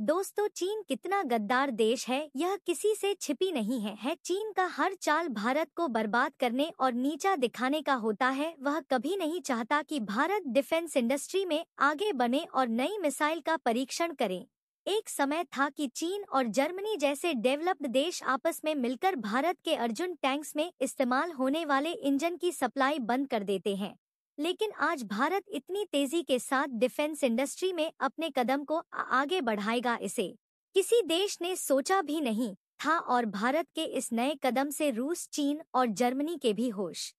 दोस्तों चीन कितना गद्दार देश है यह किसी से छिपी नहीं है, है चीन का हर चाल भारत को बर्बाद करने और नीचा दिखाने का होता है वह कभी नहीं चाहता कि भारत डिफेंस इंडस्ट्री में आगे बने और नई मिसाइल का परीक्षण करें एक समय था कि चीन और जर्मनी जैसे डेवलप्ड देश आपस में मिलकर भारत के अर्जुन टैंक्स में इस्तेमाल होने वाले इंजन की सप्लाई बंद कर देते हैं लेकिन आज भारत इतनी तेजी के साथ डिफेंस इंडस्ट्री में अपने कदम को आगे बढ़ाएगा इसे किसी देश ने सोचा भी नहीं था और भारत के इस नए कदम से रूस चीन और जर्मनी के भी होश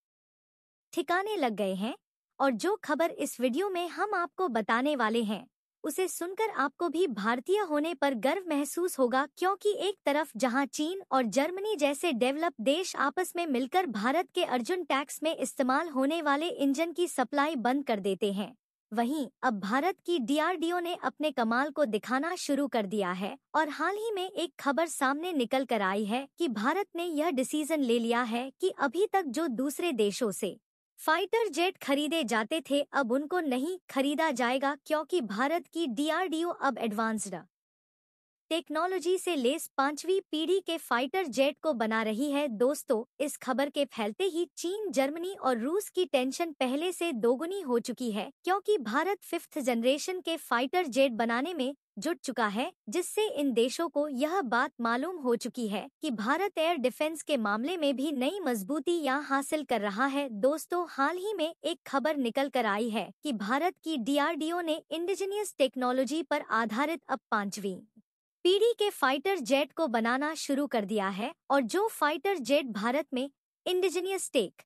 ठिकाने लग गए हैं और जो खबर इस वीडियो में हम आपको बताने वाले हैं उसे सुनकर आपको भी भारतीय होने पर गर्व महसूस होगा क्योंकि एक तरफ जहां चीन और जर्मनी जैसे डेवलप देश आपस में मिलकर भारत के अर्जुन टैक्स में इस्तेमाल होने वाले इंजन की सप्लाई बंद कर देते हैं वहीं अब भारत की डीआरडीओ ने अपने कमाल को दिखाना शुरू कर दिया है और हाल ही में एक खबर सामने निकल कर आई है कि भारत ने यह डिसीजन ले लिया है कि अभी तक जो दूसरे देशों से फाइटर जेट खरीदे जाते थे अब उनको नहीं खरीदा जाएगा क्योंकि भारत की डीआरडीओ अब एडवांस्ड टेक्नोलॉजी से लेस पांचवी पीढ़ी के फाइटर जेट को बना रही है दोस्तों इस खबर के फैलते ही चीन जर्मनी और रूस की टेंशन पहले से दोगुनी हो चुकी है क्योंकि भारत फिफ्थ जनरेशन के फाइटर जेट बनाने में जुट चुका है जिससे इन देशों को यह बात मालूम हो चुकी है कि भारत एयर डिफेंस के मामले में भी नई मजबूती यहाँ हासिल कर रहा है दोस्तों हाल ही में एक खबर निकल कर आई है कि भारत की डीआरडीओ ने इंडिजीनियस टेक्नोलॉजी पर आधारित अब पांचवी पीढ़ी के फाइटर जेट को बनाना शुरू कर दिया है और जो फाइटर जेट भारत में इंडिजिनियस टेक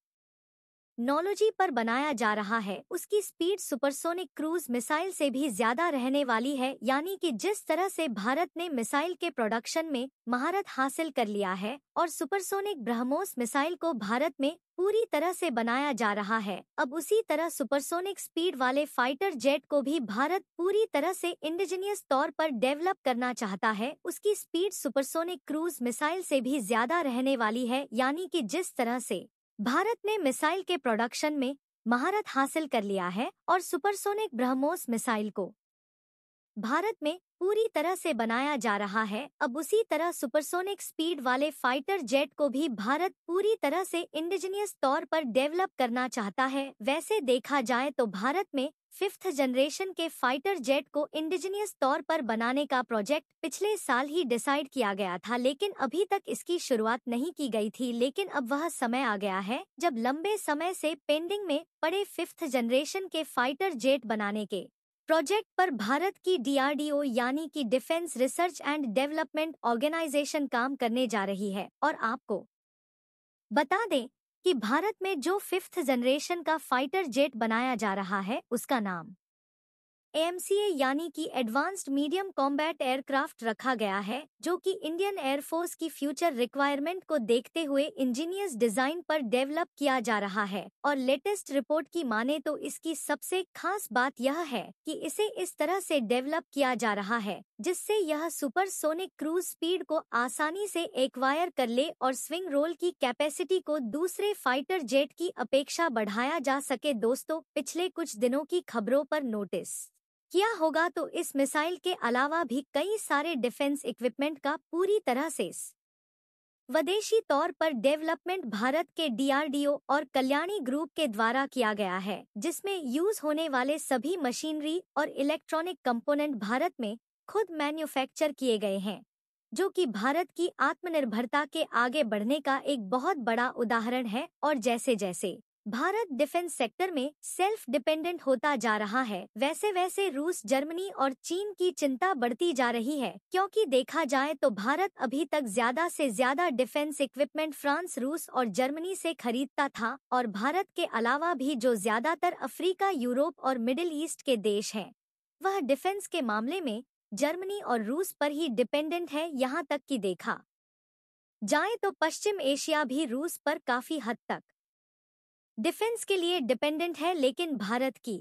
टेक्नोलॉजी पर बनाया जा रहा है उसकी स्पीड सुपरसोनिक क्रूज मिसाइल से भी ज्यादा रहने वाली है यानी कि जिस तरह से भारत ने मिसाइल के प्रोडक्शन में महारत हासिल कर लिया है और सुपरसोनिक ब्रह्मोस मिसाइल को भारत में पूरी तरह से बनाया जा रहा है अब उसी तरह सुपरसोनिक स्पीड वाले फाइटर जेट को भी भारत पूरी तरह से इंडिजिनियस तौर पर डेवलप करना चाहता है उसकी स्पीड सुपरसोनिक क्रूज मिसाइल से भी ज्यादा रहने वाली है यानी कि जिस तरह से भारत ने मिसाइल के प्रोडक्शन में महारत हासिल कर लिया है और सुपरसोनिक ब्रह्मोस मिसाइल को भारत में पूरी तरह से बनाया जा रहा है अब उसी तरह सुपरसोनिक स्पीड वाले फाइटर जेट को भी भारत पूरी तरह से इंडिजिनियस तौर पर डेवलप करना चाहता है वैसे देखा जाए तो भारत में फिफ्थ जनरेशन के फाइटर जेट को इंडिजिनियस तौर पर बनाने का प्रोजेक्ट पिछले साल ही डिसाइड किया गया था लेकिन अभी तक इसकी शुरुआत नहीं की गई थी लेकिन अब वह समय आ गया है जब लंबे समय से पेंडिंग में पड़े फिफ्थ जनरेशन के फाइटर जेट बनाने के प्रोजेक्ट पर भारत की डीआरडीओ यानी कि defence research and development organisation काम करने जा रही है और आपको बता दें कि भारत में जो फिफ्थ जनरेशन का फाइटर जेट बनाया जा रहा है उसका नाम एएमसीए यानी कि एडवांस्ड मीडियम कॉम्बैट एयरक्राफ्ट रखा गया है जो कि इंडियन एयरफोर्स की फ्यूचर रिक्वायरमेंट को देखते हुए इंजीनियर्स डिजाइन पर डेवलप किया जा रहा है और लेटेस्ट रिपोर्ट की माने तो इसकी सबसे खास बात यह है कि इसे इस तरह से डेवलप किया जा रहा है जिससे यह सुपरसोनिक क्रूज स्पीड को आसानी से एक्वायर कर ले और स्विंग रोल की कैपेसिटी को दूसरे फाइटर जेट की अपेक्षा बढ़ाया जा सके दोस्तों पिछले कुछ दिनों की खबरों पर नोटिस किया होगा तो इस मिसाइल के अलावा भी कई सारे डिफेंस इक्विपमेंट का पूरी तरह से स्वदेशी तौर पर डेवलपमेंट भारत के डीआरडीओ और कल्याणी ग्रुप के द्वारा किया गया है जिसमें यूज होने वाले सभी मशीनरी और इलेक्ट्रॉनिक कंपोनेंट भारत में खुद मैन्युफैक्चर किए गए हैं जो कि भारत की आत्मनिर्भरता के आगे बढ़ने का एक बहुत बड़ा उदाहरण है और जैसे जैसे भारत डिफेंस सेक्टर में सेल्फ डिपेंडेंट होता जा रहा है वैसे वैसे रूस जर्मनी और चीन की चिंता बढ़ती जा रही है क्योंकि देखा जाए तो भारत अभी तक ज्यादा से ज्यादा डिफेंस इक्विपमेंट फ्रांस रूस और जर्मनी से खरीदता था और भारत के अलावा भी जो ज्यादातर अफ्रीका यूरोप और मिडिल ईस्ट के देश हैं वह डिफेंस के मामले में जर्मनी और रूस पर ही डिपेंडेंट है यहां तक कि देखा जाए तो पश्चिम एशिया भी रूस पर काफी हद तक डिफेंस के लिए डिपेंडेंट है लेकिन भारत की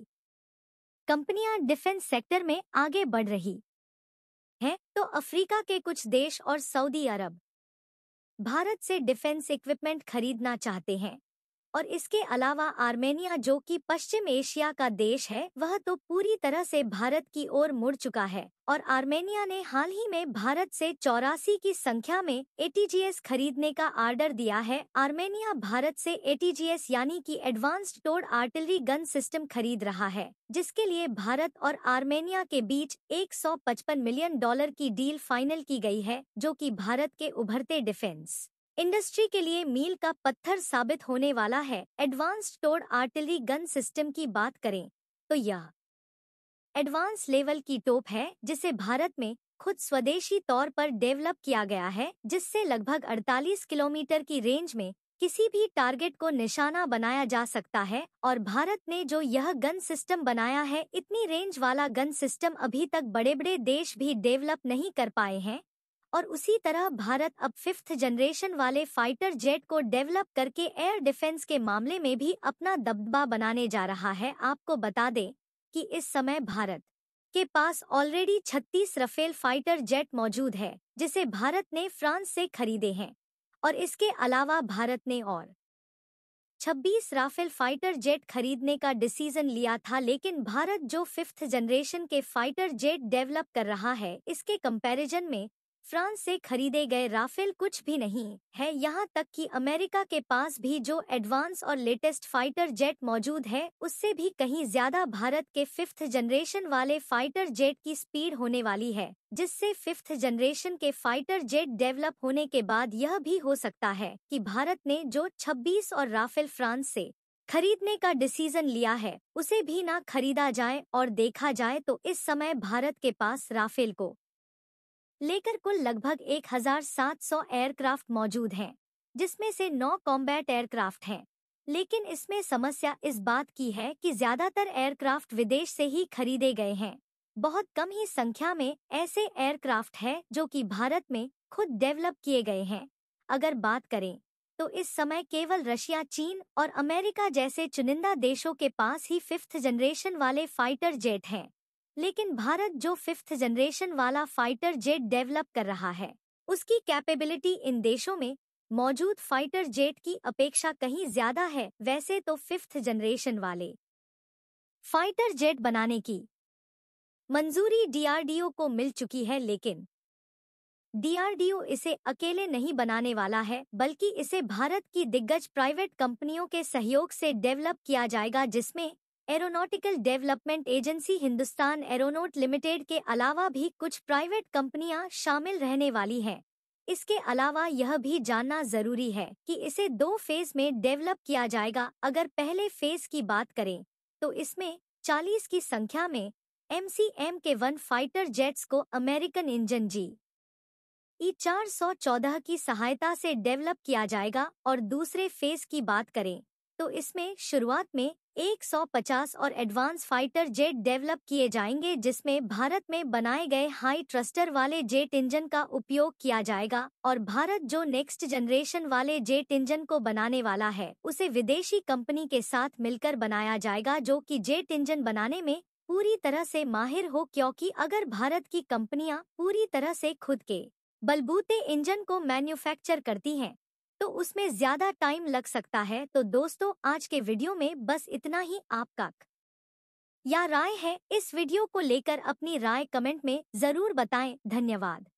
कंपनियां डिफेंस सेक्टर में आगे बढ़ रही हैं तो अफ्रीका के कुछ देश और सऊदी अरब भारत से डिफेंस इक्विपमेंट खरीदना चाहते हैं और इसके अलावा आर्मेनिया जो कि पश्चिम एशिया का देश है वह तो पूरी तरह से भारत की ओर मुड़ चुका है और आर्मेनिया ने हाल ही में भारत से चौरासी की संख्या में एटीजीएस खरीदने का आर्डर दिया है आर्मेनिया भारत से एटीजीएस यानी कि advanced towed artillery gun system खरीद रहा है जिसके लिए भारत और आर्मेनिया के बीच 155 मिलियन डॉलर की डील फाइनल की गई है जो कि भारत के उभरते डिफेंस इंडस्ट्री के लिए मील का पत्थर साबित होने वाला है advanced towed artillery gun system की बात करें तो यह एडवांस लेवल की टोप है जिसे भारत में खुद स्वदेशी तौर पर डेवलप किया गया है जिससे लगभग 48 किलोमीटर की रेंज में किसी भी टारगेट को निशाना बनाया जा सकता है और भारत ने जो यह गन सिस्टम बनाया है इतनी रेंज वाला गन सिस्टम अभी तक बड़े बड़े देश भी डेवलप नहीं कर पाए हैं और उसी तरह भारत अब फिफ्थ जनरेशन वाले फाइटर जेट को डेवलप करके एयर डिफेंस के मामले में भी अपना दबदबा बनाने जा रहा है आपको बता दें कि इस समय भारत के पास ऑलरेडी 36 रफेल फाइटर जेट मौजूद है जिसे भारत ने फ्रांस से खरीदे हैं और इसके अलावा भारत ने और 26 राफेल फाइटर जेट खरीदने का डिसीजन लिया था लेकिन भारत जो फिफ्थ जनरेशन के फाइटर जेट डेवलप कर रहा है इसके कंपैरिजन में फ्रांस से खरीदे गए राफेल कुछ भी नहीं है यहाँ तक कि अमेरिका के पास भी जो एडवांस और लेटेस्ट फाइटर जेट मौजूद है उससे भी कहीं ज्यादा भारत के फिफ्थ जनरेशन वाले फाइटर जेट की स्पीड होने वाली है जिससे फिफ्थ जनरेशन के फाइटर जेट डेवलप होने के बाद यह भी हो सकता है कि भारत ने जो 26 और राफेल फ्रांस से खरीदने का डिसीजन लिया है उसे भी ना खरीदा जाए और देखा जाए तो इस समय भारत के पास राफेल को लेकर कुल लगभग 1,700 एयरक्राफ्ट मौजूद हैं जिसमें से नौ कॉम्बैट एयरक्राफ्ट हैं लेकिन इसमें समस्या इस बात की है कि ज्यादातर एयरक्राफ्ट विदेश से ही खरीदे गए हैं बहुत कम ही संख्या में ऐसे एयरक्राफ्ट है जो कि भारत में खुद डेवलप किए गए हैं अगर बात करें तो इस समय केवल रशिया चीन और अमेरिका जैसे चुनिंदा देशों के पास ही फिफ्थ जनरेशन वाले फाइटर जेट हैं लेकिन भारत जो फिफ्थ जनरेशन वाला फाइटर जेट डेवलप कर रहा है उसकी कैपेबिलिटी इन देशों में मौजूद फाइटर जेट की अपेक्षा कहीं ज्यादा है वैसे तो फिफ्थ जनरेशन वाले फाइटर जेट बनाने की मंजूरी डीआरडीओ को मिल चुकी है लेकिन डीआरडीओ इसे अकेले नहीं बनाने वाला है बल्कि इसे भारत की दिग्गज प्राइवेट कंपनियों के सहयोग से डेवलप किया जाएगा जिसमें aeronautical development agency Hindustan aeronautics limited के अलावा भी कुछ प्राइवेट कंपनियां शामिल रहने वाली हैं इसके अलावा यह भी जानना जरूरी है कि इसे दो फेज में डेवलप किया जाएगा अगर पहले फेज की बात करें तो इसमें 40 की संख्या में M C M K one fighter jets को अमेरिकन इंजन जी ई चार सौ चौदह की सहायता से डेवलप किया जाएगा और दूसरे फेज की बात करें तो इसमें शुरुआत में 150 और एडवांस फाइटर जेट डेवलप किए जाएंगे जिसमें भारत में बनाए गए हाई ट्रस्टर वाले जेट इंजन का उपयोग किया जाएगा और भारत जो नेक्स्ट जनरेशन वाले जेट इंजन को बनाने वाला है उसे विदेशी कंपनी के साथ मिलकर बनाया जाएगा जो कि जेट इंजन बनाने में पूरी तरह से माहिर हो क्योंकि अगर भारत की कंपनियां पूरी तरह से खुद के बलबूते इंजन को मैन्युफैक्चर करती हैं तो उसमें ज्यादा टाइम लग सकता है तो दोस्तों आज के वीडियो में बस इतना ही आपका या राय है इस वीडियो को लेकर अपनी राय कमेंट में जरूर बताएं धन्यवाद